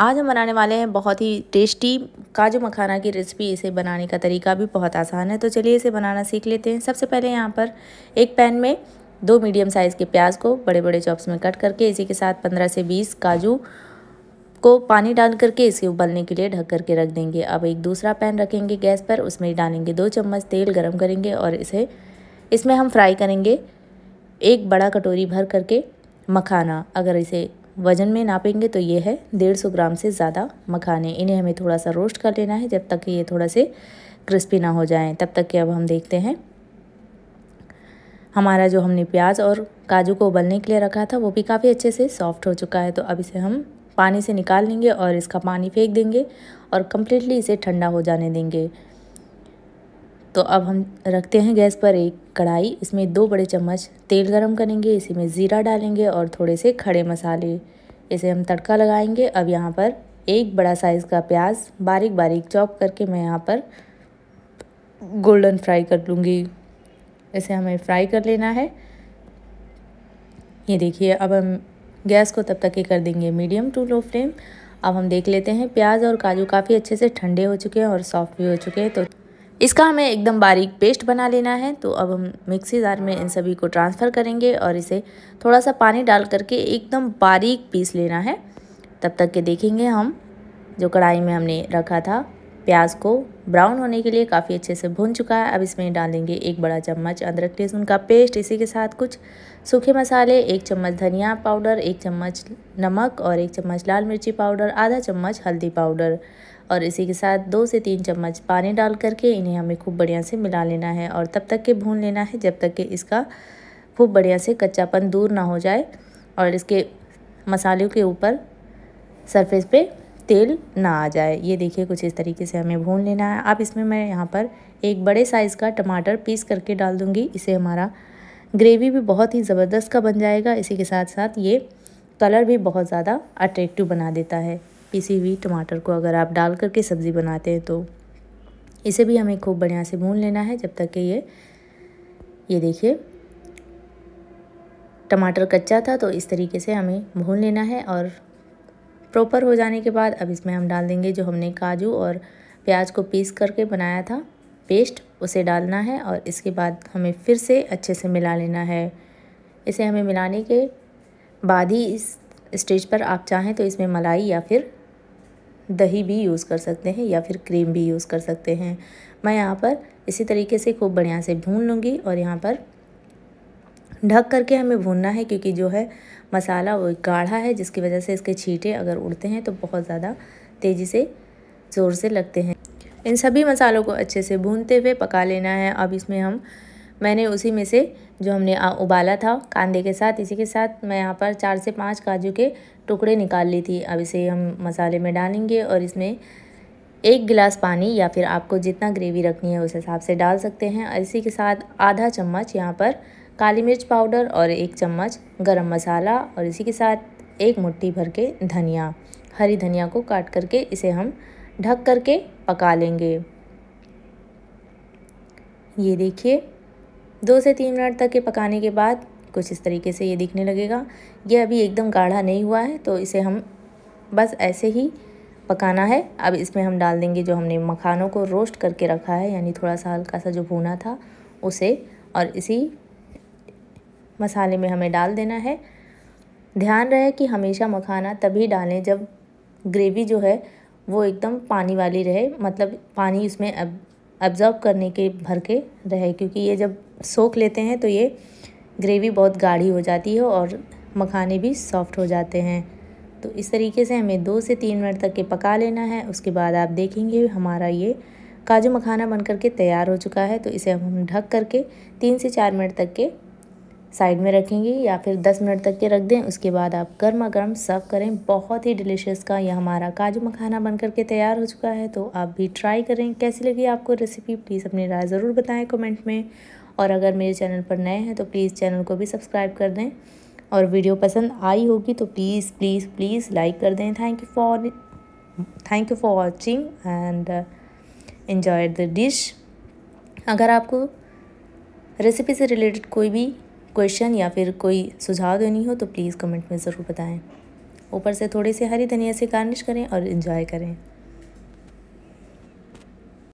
आज हम बनाने वाले हैं बहुत ही टेस्टी काजू मखाना की रेसिपी इसे बनाने का तरीका भी बहुत आसान है तो चलिए इसे बनाना सीख लेते हैं सबसे पहले यहाँ पर एक पैन में दो मीडियम साइज़ के प्याज को बड़े बड़े चॉप्स में कट करके इसी के साथ पंद्रह से बीस काजू को पानी डाल करके इसे उबलने के लिए ढक करके रख देंगे अब एक दूसरा पैन रखेंगे गैस पर उसमें डालेंगे दो चम्मच तेल गरम करेंगे और इसे इसमें हम फ्राई करेंगे एक बड़ा कटोरी भर करके मखाना अगर इसे वज़न में नापेंगे तो ये है डेढ़ सौ ग्राम से ज़्यादा मखाने इन्हें हमें थोड़ा सा रोस्ट कर लेना है जब तक कि ये थोड़ा से क्रिस्पी ना हो जाएं तब तक कि अब हम देखते हैं हमारा जो हमने प्याज और काजू को उबलने के लिए रखा था वो भी काफ़ी अच्छे से सॉफ्ट हो चुका है तो अब इसे हम पानी से निकाल लेंगे और इसका पानी फेंक देंगे और कम्प्लीटली इसे ठंडा हो जाने देंगे तो अब हम रखते हैं गैस पर एक कढ़ाई इसमें दो बड़े चम्मच तेल गरम करेंगे इसी में ज़ीरा डालेंगे और थोड़े से खड़े मसाले इसे हम तड़का लगाएंगे अब यहाँ पर एक बड़ा साइज़ का प्याज बारीक बारीक चॉप करके मैं यहाँ पर गोल्डन फ्राई कर लूँगी इसे हमें फ्राई कर लेना है ये देखिए अब हम गैस को तब तक ही कर देंगे मीडियम टू लो फ्लेम अब हम देख लेते हैं प्याज और काजू काफ़ी अच्छे से ठंडे हो चुके हैं और सॉफ्ट भी हो चुके हैं तो इसका हमें एकदम बारीक पेस्ट बना लेना है तो अब हम मिक्सी जार में इन सभी को ट्रांसफ़र करेंगे और इसे थोड़ा सा पानी डाल करके एकदम बारीक पीस लेना है तब तक के देखेंगे हम जो कढ़ाई में हमने रखा था प्याज को ब्राउन होने के लिए काफ़ी अच्छे से भून चुका है अब इसमें डालेंगे एक बड़ा चम्मच अदरक लहसुन का पेस्ट इसी के साथ कुछ सूखे मसाले एक चम्मच धनिया पाउडर एक चम्मच नमक और एक चम्मच लाल मिर्ची पाउडर आधा चम्मच हल्दी पाउडर और इसी के साथ दो से तीन चम्मच पानी डाल करके इन्हें हमें खूब बढ़िया से मिला लेना है और तब तक के भून लेना है जब तक कि इसका खूब बढ़िया से कच्चापन दूर ना हो जाए और इसके मसालों के ऊपर सरफेस पे तेल ना आ जाए ये देखिए कुछ इस तरीके से हमें भून लेना है अब इसमें मैं यहाँ पर एक बड़े साइज़ का टमाटर पीस करके डाल दूँगी इसे हमारा ग्रेवी भी बहुत ही ज़बरदस्त का बन जाएगा इसी के साथ साथ ये कलर भी बहुत ज़्यादा अट्रैक्टिव बना देता है पीसी हुई टमाटर को अगर आप डाल करके सब्ज़ी बनाते हैं तो इसे भी हमें खूब बढ़िया से भून लेना है जब तक कि ये ये देखिए टमाटर कच्चा था तो इस तरीके से हमें भून लेना है और प्रॉपर हो जाने के बाद अब इसमें हम डाल देंगे जो हमने काजू और प्याज को पीस करके बनाया था पेस्ट उसे डालना है और इसके बाद हमें फिर से अच्छे से मिला लेना है इसे हमें मिलाने के बाद ही इस स्टेज पर आप चाहें तो इसमें मलाई या फिर दही भी यूज़ कर सकते हैं या फिर क्रीम भी यूज़ कर सकते हैं मैं यहाँ पर इसी तरीके से खूब बढ़िया से भून लूँगी और यहाँ पर ढक करके हमें भूनना है क्योंकि जो है मसाला वो गाढ़ा है जिसकी वजह से इसके छीटे अगर उड़ते हैं तो बहुत ज़्यादा तेज़ी से ज़ोर से लगते हैं इन सभी मसालों को अच्छे से भूनते हुए पका लेना है अब इसमें हम मैंने उसी में से जो हमने उबाला था कांदे के साथ इसी के साथ मैं यहाँ पर चार से पाँच काजू के टुकड़े निकाल ली थी अब इसे हम मसाले में डालेंगे और इसमें एक गिलास पानी या फिर आपको जितना ग्रेवी रखनी है उस हिसाब से डाल सकते हैं और इसी के साथ आधा चम्मच यहाँ पर काली मिर्च पाउडर और एक चम्मच गरम मसाला और इसी के साथ एक मुट्ठी भर के धनिया हरी धनिया को काट करके इसे हम ढक करके पका लेंगे ये देखिए दो से तीन मिनट तक के पकाने के बाद कुछ इस तरीके से ये दिखने लगेगा ये अभी एकदम गाढ़ा नहीं हुआ है तो इसे हम बस ऐसे ही पकाना है अब इसमें हम डाल देंगे जो हमने मखानों को रोस्ट करके रखा है यानी थोड़ा सा हल्का सा जो भूना था उसे और इसी मसाले में हमें डाल देना है ध्यान रहे कि हमेशा मखाना तभी डालें जब ग्रेवी जो है वो एकदम पानी वाली रहे मतलब पानी उसमें अब एब्जॉर्ब करने के भर के रहे क्योंकि ये जब सोख लेते हैं तो ये ग्रेवी बहुत गाढ़ी हो जाती है और मखाने भी सॉफ्ट हो जाते हैं तो इस तरीके से हमें दो से तीन मिनट तक के पका लेना है उसके बाद आप देखेंगे हमारा ये काजू मखाना बन करके तैयार हो चुका है तो इसे हम ढक करके तीन से चार मिनट तक के साइड में रखेंगे या फिर 10 मिनट तक के रख दें उसके बाद आप गर्मा गर्म सर्व करें बहुत ही डिलीशियस का यह हमारा काजू मखाना बन करके तैयार हो चुका है तो आप भी ट्राई करें कैसी लगी आपको रेसिपी प्लीज़ अपनी राय ज़रूर बताएं कमेंट में और अगर मेरे चैनल पर नए हैं तो प्लीज़ चैनल को भी सब्सक्राइब कर दें और वीडियो पसंद आई होगी तो प्लीज़ प्लीज़ प्लीज़ लाइक कर दें thank you for thank you for watching and enjoy the dish अगर आपको रेसिपी से रिलेटेड कोई भी क्वेश्चन या फिर कोई सुझाव देनी हो तो प्लीज़ कमेंट में ज़रूर बताएं ऊपर से थोड़े से हरी धनिया से गार्निश करें और इन्जॉय करें